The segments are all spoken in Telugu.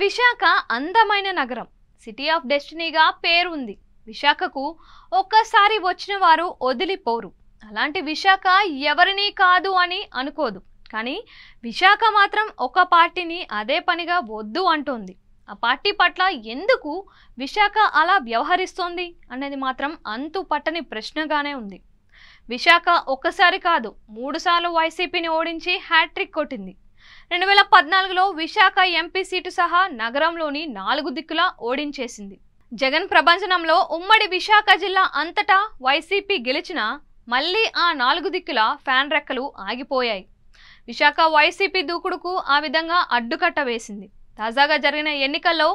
విశాఖ అందమైన నగరం సిటీ ఆఫ్ డెస్టినీగా పేరుంది విశాఖకు ఒక్కసారి వచ్చిన వారు వదిలిపోరు అలాంటి విశాఖ ఎవరినీ కాదు అని అనుకోదు కానీ విశాఖ మాత్రం ఒక పార్టీని అదే పనిగా వద్దు అంటోంది ఆ పార్టీ పట్ల ఎందుకు విశాఖ అలా వ్యవహరిస్తోంది అనేది మాత్రం అంతు పట్టని ప్రశ్నగానే ఉంది విశాఖ ఒక్కసారి కాదు మూడుసార్లు వైసీపీని ఓడించి హ్యాట్రిక్ కొట్టింది రెండు వేల పద్నాలుగులో విశాఖ ఎంపీ సీటు సహా నగరంలోని నాలుగు దిక్కులా ఓడించేసింది జగన్ ప్రభంజనంలో ఉమ్మడి విశాఖ జిల్లా అంతటా వైసీపీ గెలిచినా మళ్లీ ఆ నాలుగు దిక్కుల ఫ్యాన్ రెక్కలు ఆగిపోయాయి విశాఖ వైసీపీ దూకుడుకు ఆ విధంగా అడ్డుకట్ట వేసింది తాజాగా జరిగిన ఎన్నికల్లో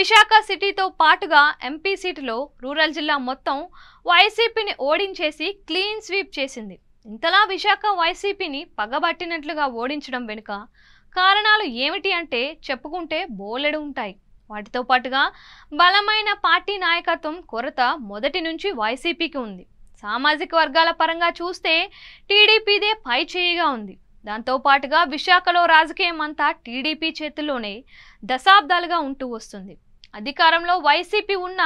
విశాఖ సిటీతో పాటుగా ఎంపీ సీటులో రూరల్ జిల్లా మొత్తం వైసీపీని ఓడించేసి క్లీన్ స్వీప్ చేసింది ఇంతలా విశాఖ వైసీపీని పగబట్టినట్లుగా ఓడించడం వెనుక కారణాలు ఏమిటి అంటే చెప్పుకుంటే బోలెడు ఉంటాయి వాటితో పాటుగా బలమైన పార్టీ నాయకత్వం కొరత మొదటి నుంచి వైసీపీకి ఉంది సామాజిక వర్గాల పరంగా చూస్తే టీడీపీదే పై చేయిగా ఉంది దాంతో పాటుగా విశాఖలో రాజకీయం అంతా టీడీపీ చేతుల్లోనే దశాబ్దాలుగా ఉంటూ వస్తుంది అధికారంలో వైసీపీ ఉన్న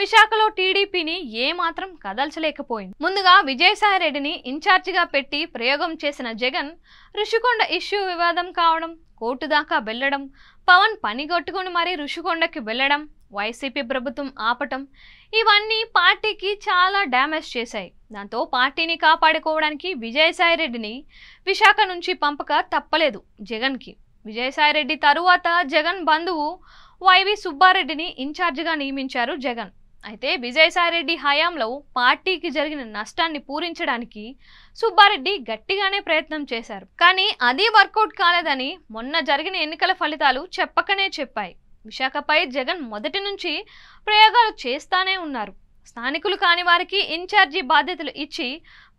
విశాఖలో టీడీపీని ఏమాత్రం కదల్చలేకపోయింది ముందుగా విజయసాయిరెడ్డిని ఇన్ఛార్జిగా పెట్టి ప్రయోగం చేసిన జగన్ ఋషికొండ ఇష్యూ వివాదం కావడం కోర్టు దాకా వెళ్లడం పవన్ పనిగొట్టుకుని మరీ ఋషికొండకి వెళ్లడం వైసీపీ ప్రభుత్వం ఆపటం ఇవన్నీ పార్టీకి చాలా డ్యామేజ్ చేశాయి దాంతో పార్టీని కాపాడుకోవడానికి విజయసాయిరెడ్డిని విశాఖ నుంచి పంపక తప్పలేదు జగన్కి విజయసాయిరెడ్డి తరువాత జగన్ బంధువు వైవి సుబ్బారెడ్డిని ఇన్ఛార్జిగా నియమించారు జగన్ అయితే విజయసాయిరెడ్డి హయాంలో పార్టీకి జరిగిన నష్టాన్ని పూరించడానికి సుబ్బారెడ్డి గట్టిగానే ప్రయత్నం చేశారు కానీ అది వర్కౌట్ కాలేదని మొన్న జరిగిన ఎన్నికల ఫలితాలు చెప్పకనే చెప్పాయి విశాఖపై జగన్ మొదటి నుంచి ప్రయోగాలు చేస్తానే ఉన్నారు స్థానికులు కాని వారికి ఇన్ఛార్జి బాధ్యతలు ఇచ్చి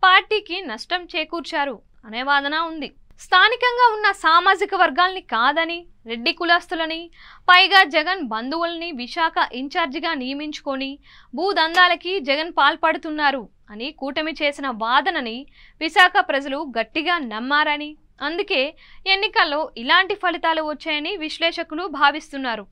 పార్టీకి నష్టం చేకూర్చారు అనే వాదన ఉంది స్థానికంగా ఉన్న సామాజిక వర్గాల్ని కాదని రెడ్డి కులాస్తులని పైగా జగన్ బంధువుల్ని విశాఖ ఇన్ఛార్జిగా నియమించుకొని భూదందాలకి జగన్ పాల్పడుతున్నారు అని కూటమి చేసిన వాదనని విశాఖ ప్రజలు గట్టిగా నమ్మారని అందుకే ఎన్నికల్లో ఇలాంటి ఫలితాలు వచ్చాయని విశ్లేషకులు భావిస్తున్నారు